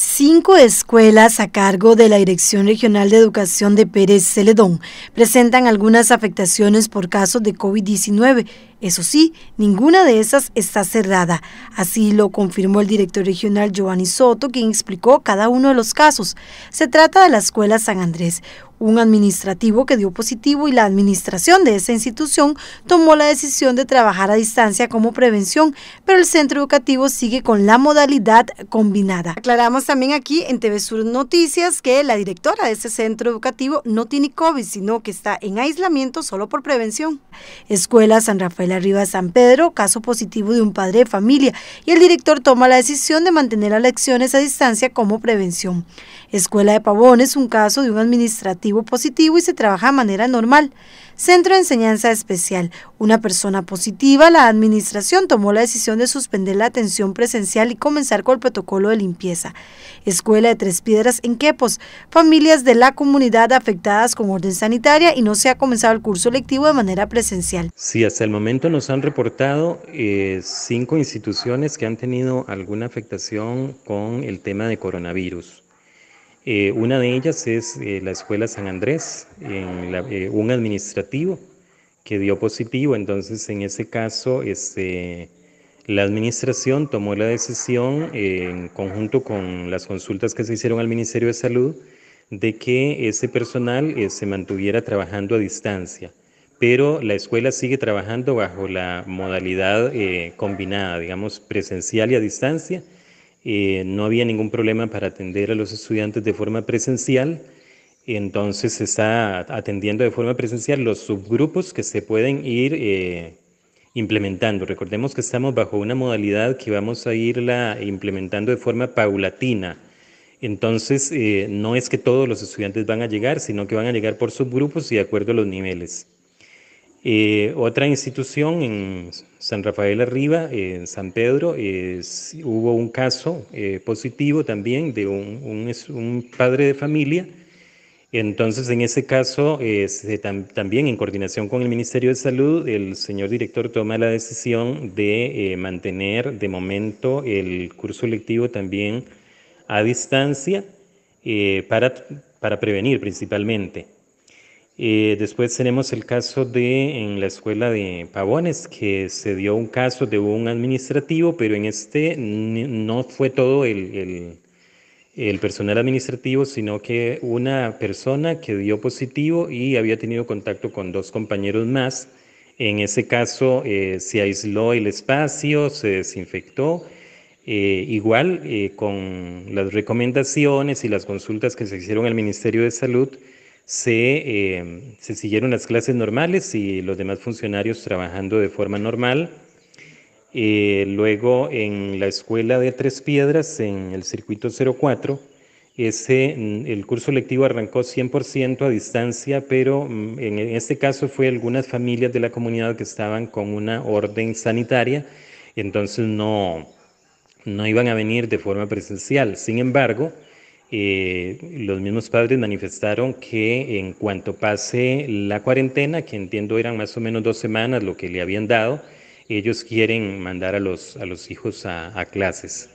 C Cinco escuelas a cargo de la Dirección Regional de Educación de Pérez Celedón presentan algunas afectaciones por casos de COVID-19. Eso sí, ninguna de esas está cerrada. Así lo confirmó el director regional Giovanni Soto, quien explicó cada uno de los casos. Se trata de la Escuela San Andrés, un administrativo que dio positivo y la administración de esa institución tomó la decisión de trabajar a distancia como prevención, pero el centro educativo sigue con la modalidad combinada. Aclaramos también aquí en TV Sur Noticias que la directora de este centro educativo no tiene COVID, sino que está en aislamiento solo por prevención. Escuela San Rafael Arriba San Pedro, caso positivo de un padre de familia, y el director toma la decisión de mantener las lecciones a distancia como prevención. Escuela de Pavón es un caso de un administrativo positivo y se trabaja de manera normal. Centro de Enseñanza Especial. Una persona positiva, la administración tomó la decisión de suspender la atención presencial y comenzar con el protocolo de limpieza. Escuela de Tres Piedras en Quepos. Familias de la comunidad afectadas con orden sanitaria y no se ha comenzado el curso lectivo de manera presencial. Sí, hasta el momento nos han reportado eh, cinco instituciones que han tenido alguna afectación con el tema de coronavirus. Eh, una de ellas es eh, la Escuela San Andrés, eh, un administrativo que dio positivo, entonces en ese caso este, la administración tomó la decisión en conjunto con las consultas que se hicieron al Ministerio de Salud de que ese personal se mantuviera trabajando a distancia, pero la escuela sigue trabajando bajo la modalidad combinada, digamos, presencial y a distancia eh, no había ningún problema para atender a los estudiantes de forma presencial. Entonces se está atendiendo de forma presencial los subgrupos que se pueden ir eh, implementando. Recordemos que estamos bajo una modalidad que vamos a irla implementando de forma paulatina. Entonces, eh, no es que todos los estudiantes van a llegar, sino que van a llegar por subgrupos y de acuerdo a los niveles. Eh, otra institución en San Rafael Arriba, en San Pedro, hubo un caso eh, positivo también de un, padre de familia. Entonces, en ese caso, eh, también en coordinación con el Ministerio de Salud, el señor director toma la decisión de mantener de momento el curso lectivo también a distancia para prevenir principalmente. Eh, después tenemos el caso de en la escuela de Pavones, que se dio un caso de un administrativo, pero en este no fue todo el, personal administrativo, sino que una persona que dio positivo y había tenido contacto con dos compañeros más. En ese caso eh, se aisló el espacio, se desinfectó. Eh, igual con las recomendaciones y las consultas que se hicieron al Ministerio de Salud, Em, se, siguieron las clases normales y los demás funcionarios trabajando de forma normal. Eh, luego en la escuela de Tres Piedras, en el circuito 04, ese, mm, el curso lectivo arrancó 100% a distancia, pero mm, en este caso fue algunas familias de la comunidad que estaban con una orden sanitaria, entonces no, no iban a venir de forma presencial. Sin embargo, eh, los mismos padres manifestaron que en cuanto pase la cuarentena, que entiendo eran más o menos dos semanas lo que le habían dado, ellos quieren mandar a los, a los hijos a, clases.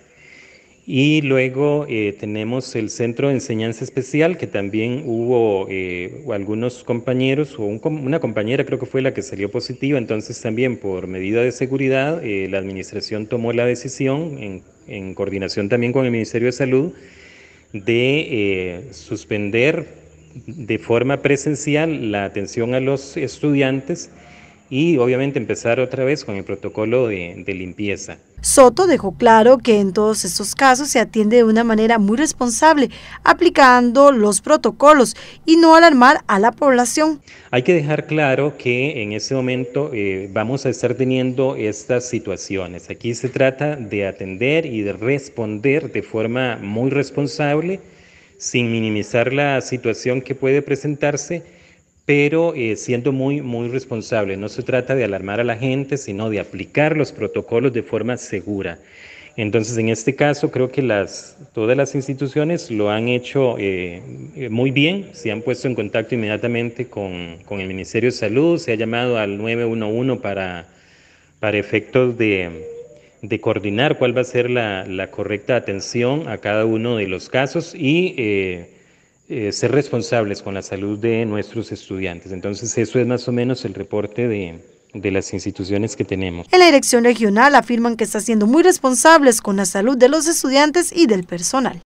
Y luego eh, tenemos el Centro de Enseñanza Especial, que también hubo eh, algunos compañeros, o una compañera creo que fue la que salió positiva, entonces también por medida de seguridad, la administración tomó la decisión, en, en coordinación también con el Ministerio de Salud, de eh, suspender de forma presencial la atención a los estudiantes y obviamente empezar otra vez con el protocolo de, limpieza. Soto dejó claro que en todos estos casos se atiende de una manera muy responsable, aplicando los protocolos y no alarmar a la población. Hay que dejar claro que en ese momento eh, vamos a estar teniendo estas situaciones. Aquí se trata de atender y de responder de forma muy responsable, sin minimizar la situación que puede presentarse pero eh, siendo muy, muy responsable. No se trata de alarmar a la gente, sino de aplicar los protocolos de forma segura. Entonces, en este caso, creo que las, todas las instituciones lo han hecho eh, muy bien, se han puesto en contacto inmediatamente con, el Ministerio de Salud, se ha llamado al 911 para, para efectos de, coordinar cuál va a ser la, correcta atención a cada uno de los casos y... Eh, eh, ser responsables con la salud de nuestros estudiantes. Entonces, eso es más o menos el reporte de, de las instituciones que tenemos. En la dirección regional afirman que está siendo muy responsables con la salud de los estudiantes y del personal.